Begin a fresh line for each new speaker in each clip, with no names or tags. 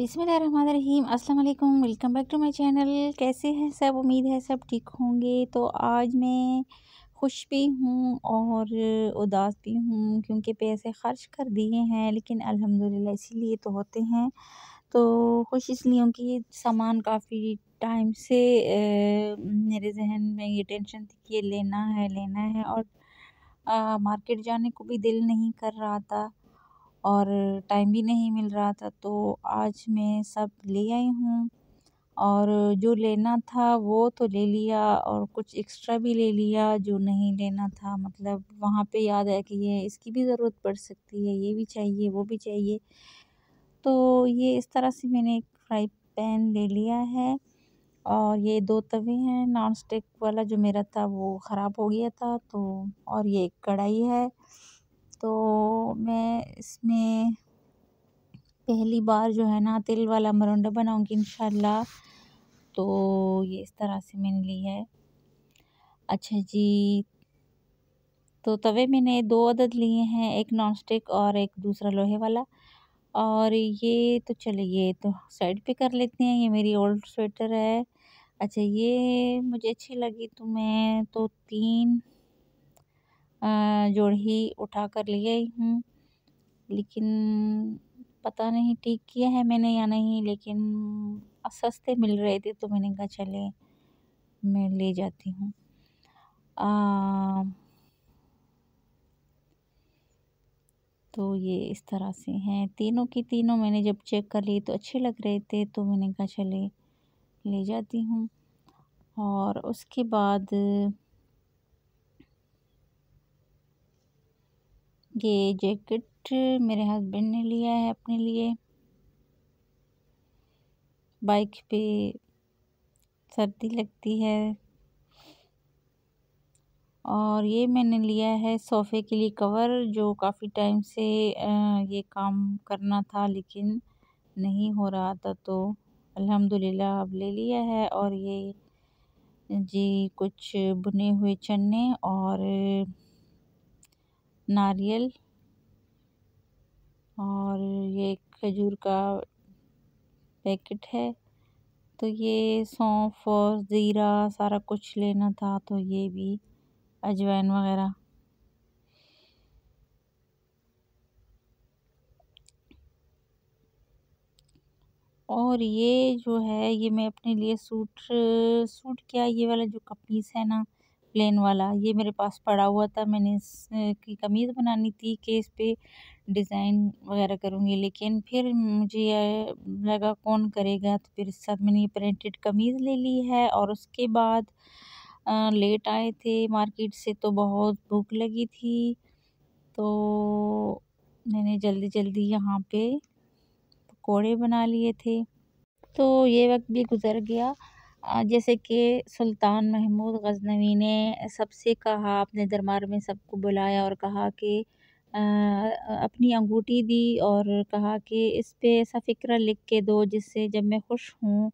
बिसमीम अल्लाम welcome back to my channel कैसे हैं सब उम्मीद है सब ठीक होंगे तो आज मैं खुश भी हूँ और उदास भी हूँ क्योंकि पैसे ख़र्च कर दिए हैं लेकिन अल्हम्दुलिल्लाह इसीलिए तो होते हैं तो खुश इसलिए हूँ कि सामान काफ़ी टाइम से मेरे जहन में ये टेंशन थी कि ये लेना है लेना है और आ, मार्केट जाने को भी दिल नहीं कर रहा था और टाइम भी नहीं मिल रहा था तो आज मैं सब ले आई हूँ और जो लेना था वो तो ले लिया और कुछ एक्स्ट्रा भी ले लिया जो नहीं लेना था मतलब वहाँ पे याद है कि ये इसकी भी ज़रूरत पड़ सकती है ये भी चाहिए वो भी चाहिए तो ये इस तरह से मैंने एक फ्राई पैन ले लिया है और ये दो तवे हैं नॉन स्टिक वाला जो मेरा था वो ख़राब हो गया था तो और ये एक कढ़ाई है तो मैं इसमें पहली बार जो है ना तिल वाला मरुंडा बनाऊंगी इन तो ये इस तरह से मैंने ली है अच्छा जी तो तवे मैंने दो अदद लिए हैं एक नॉन स्टिक और एक दूसरा लोहे वाला और ये तो चलिए तो साइड पे कर लेते हैं ये मेरी ओल्ड स्वेटर है अच्छा ये मुझे अच्छी लगी तो मैं तो तीन जोड़ही उठा कर ले आई हूँ लेकिन पता नहीं ठीक किया है मैंने या नहीं लेकिन सस्ते मिल रहे थे तो मैंने कहा चले मैं ले जाती हूँ तो ये इस तरह से हैं तीनों की तीनों मैंने जब चेक कर ली तो अच्छे लग रहे थे तो मैंने कहा चले ले जाती हूँ और उसके बाद ये जैकेट मेरे हस्बैंड ने लिया है अपने लिए बाइक पे सर्दी लगती है और ये मैंने लिया है सोफ़े के लिए कवर जो काफ़ी टाइम से ये काम करना था लेकिन नहीं हो रहा था तो अल्हम्दुलिल्लाह अब ले लिया है और ये जी कुछ बुने हुए चने और नारियल और ये खजूर का पैकेट है तो ये सौंफ और ज़ीरा सारा कुछ लेना था तो ये भी अजवाइन वगैरह और ये जो है ये मैं अपने लिए सूट सूट क्या ये वाला जो कपीस है ना प्लेन वाला ये मेरे पास पड़ा हुआ था मैंने इसकी कमीज़ बनानी थी कि इस पर डिज़ाइन वगैरह करूँगी लेकिन फिर मुझे यह लगा कौन करेगा तो फिर इस साथ मैंने ये प्रिंटेड कमीज़ ले ली है और उसके बाद लेट आए थे मार्केट से तो बहुत भूख लगी थी तो मैंने जल्दी जल्दी यहाँ पे पकौड़े बना लिए थे तो ये वक्त भी गुज़र गया जैसे कि सुल्तान महमूद गज़नवी ने सबसे कहा अपने दरबार में सबको बुलाया और कहा कि अपनी अंगूठी दी और कहा कि इस पे ऐसा फ़िक्र लिख के दो जिससे जब मैं खुश हूँ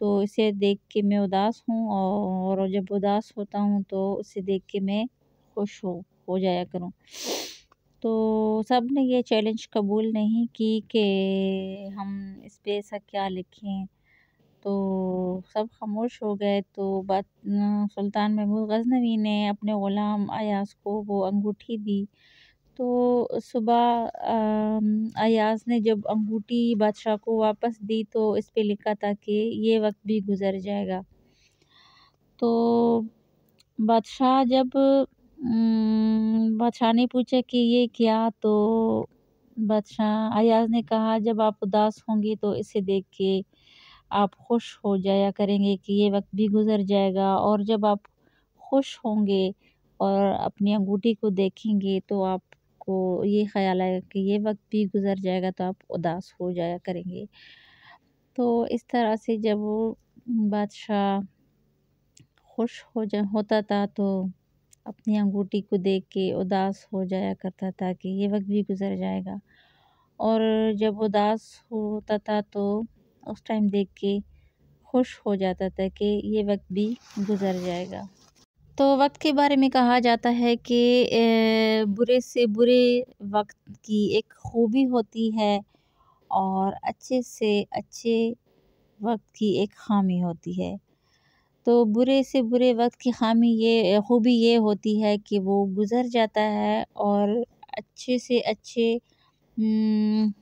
तो इसे देख के मैं उदास हूँ और जब उदास होता हूँ तो उसे देख के मैं खुश हो हो जाया करूँ तो सब ने ये चैलेंज कबूल नहीं की कि हम इस पे ऐसा क्या लिखें तो सब खामोश हो गए तो बात सुल्तान महमूद गज़नवी ने अपने ग़ुलाम अयाज़ को वो अंगूठी दी तो सुबह अयाज़ ने जब अंगूठी बादशाह को वापस दी तो इस पर लिखा था कि ये वक्त भी गुज़र जाएगा तो बादशाह जब बादशाह ने पूछा कि ये क्या तो बादशाह अयाज़ ने कहा जब आप उदास होंगे तो इसे देख के आप खुश हो जाया करेंगे कि ये वक्त भी गुज़र जाएगा और जब आप खुश होंगे और अपनी अंगूठी को देखेंगे तो आपको ये ख्याल आएगा कि ये वक्त भी गुज़र जाएगा तो आप उदास हो जाया करेंगे तो इस तरह से जब वो बादशाह खुश हो जा होता था तो अपनी अंगूठी को देख के उदास हो जाया करता था कि ये वक्त भी गुज़र जाएगा और जब उदास होता था तो उस टाइम देख के खुश हो जाता था कि ये वक्त भी गुज़र जाएगा तो वक्त के बारे में कहा जाता है कि बुरे से बुरे वक्त की एक खूबी होती है और अच्छे से अच्छे वक्त की एक खामी होती है तो बुरे से बुरे वक्त की खामी ये खूबी ये होती है कि वो गुज़र जाता है और अच्छे से अच्छे हम्म,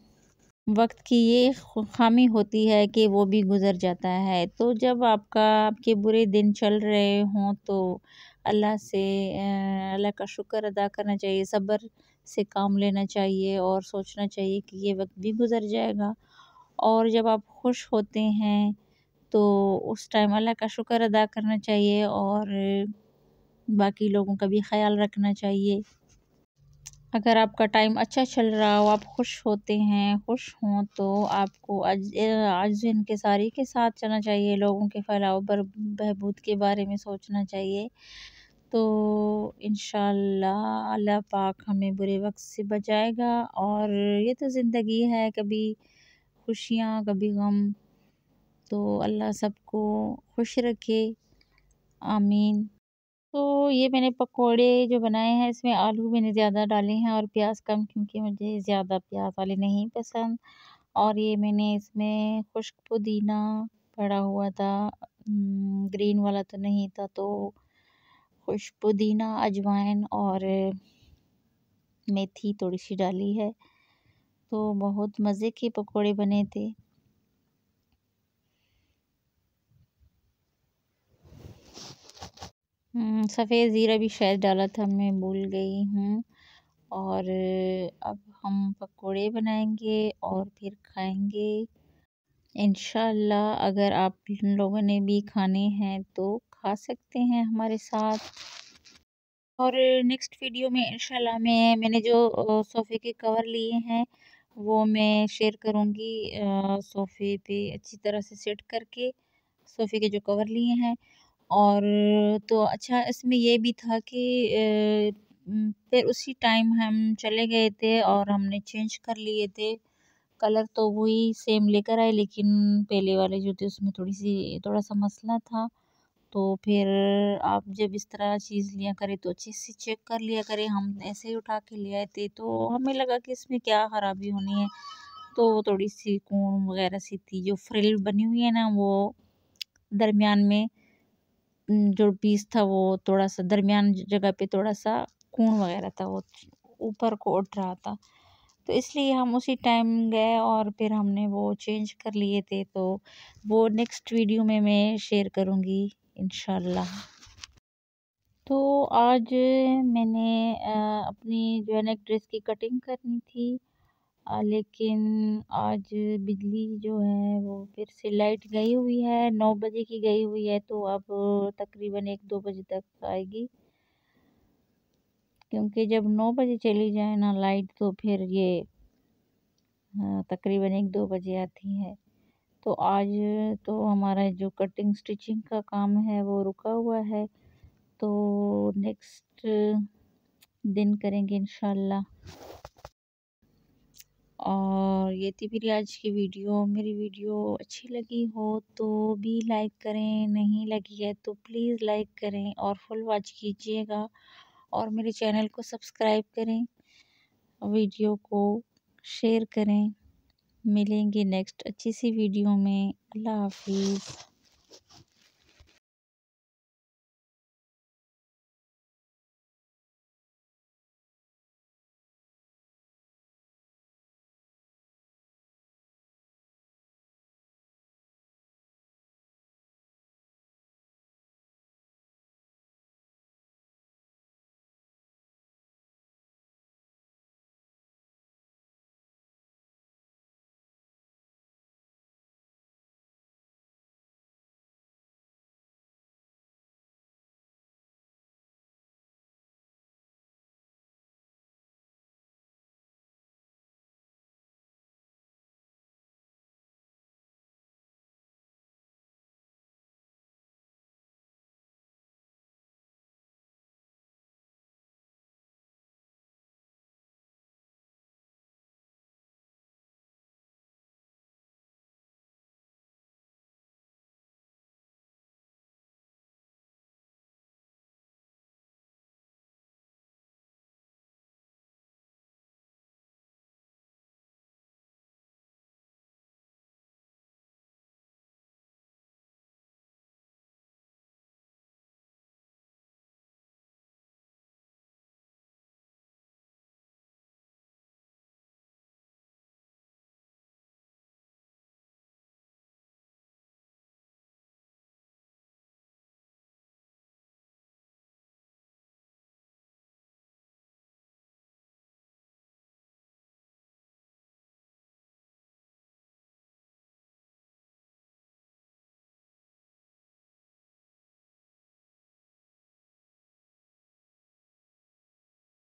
वक्त की ये खामी होती है कि वो भी गुज़र जाता है तो जब आपका आपके बुरे दिन चल रहे हों तो अल्लाह से अल्लाह का शुक्र अदा करना चाहिए सब्र से काम लेना चाहिए और सोचना चाहिए कि ये वक्त भी गुज़र जाएगा और जब आप खुश होते हैं तो उस टाइम अल्लाह का शुक्र अदा करना चाहिए और बाकी लोगों का भी ख्याल रखना चाहिए अगर आपका टाइम अच्छा चल रहा हो आप खुश होते हैं खुश हों तो आपको आज आज इनके सारी के साथ चलना चाहिए लोगों के फैलाव पर बहबूद के बारे में सोचना चाहिए तो इन अल्लाह पाक हमें बुरे वक्त से बचाएगा और ये तो ज़िंदगी है कभी खुशियाँ कभी गम तो अल्लाह सबको खुश रखे आमीन तो ये मैंने पकोड़े जो बनाए हैं इसमें आलू मैंने ज़्यादा डाले हैं और प्याज कम क्योंकि मुझे ज़्यादा प्याज वाले नहीं पसंद और ये मैंने इसमें खुश्क पुदीना पड़ा हुआ था ग्रीन वाला तो नहीं था तो खुश पुदीना अजवाइन और मेथी थोड़ी सी डाली है तो बहुत मज़े के पकोड़े बने थे हम्म, सफ़ेद ज़ीरा भी शायद डाला था मैं भूल गई हूँ और अब हम पकोड़े बनाएंगे और फिर खाएंगे इन अगर आप लोगों ने भी खाने हैं तो खा सकते हैं हमारे साथ और नेक्स्ट वीडियो में इंशाल्लाह मैं मैंने जो सोफ़े के कवर लिए हैं वो मैं शेयर करूँगी सोफ़े पे अच्छी तरह से सेट करके सोफ़े के जो कवर लिए हैं और तो अच्छा इसमें ये भी था कि फिर उसी टाइम हम चले गए थे और हमने चेंज कर लिए थे कलर तो वही सेम लेकर आए लेकिन पहले वाले जो थे उसमें थोड़ी सी थोड़ा सा मसला था तो फिर आप जब इस तरह चीज़ लिया करें तो अच्छे से चेक कर लिया करें हम ऐसे ही उठा के ले आए थे तो हमें लगा कि इसमें क्या ख़राबी होनी है तो वो थोड़ी सी कोण वगैरह सी थी जो फ्रिल बनी हुई है ना वो दरमियान में जो पीस था वो थोड़ा सा दरमियान जगह पे थोड़ा सा खून वगैरह था वो ऊपर को उठ रहा था तो इसलिए हम उसी टाइम गए और फिर हमने वो चेंज कर लिए थे तो वो नेक्स्ट वीडियो में मैं शेयर करूँगी इन तो आज मैंने अपनी जो है ना ड्रेस की कटिंग करनी थी लेकिन आज बिजली जो है वो फिर से लाइट गई हुई है नौ बजे की गई हुई है तो अब तकरीबन एक दो बजे तक आएगी क्योंकि जब नौ बजे चली जाए ना लाइट तो फिर ये तकरीबन एक दो बजे आती है तो आज तो हमारा जो कटिंग स्टिचिंग का काम है वो रुका हुआ है तो नेक्स्ट दिन करेंगे इनशाला और ये थी मेरी आज की वीडियो मेरी वीडियो अच्छी लगी हो तो भी लाइक करें नहीं लगी है तो प्लीज़ लाइक करें और फुल वॉच कीजिएगा और मेरे चैनल को सब्सक्राइब करें वीडियो को शेयर करें मिलेंगे नेक्स्ट अच्छी सी वीडियो में अल्लाह हाफिज़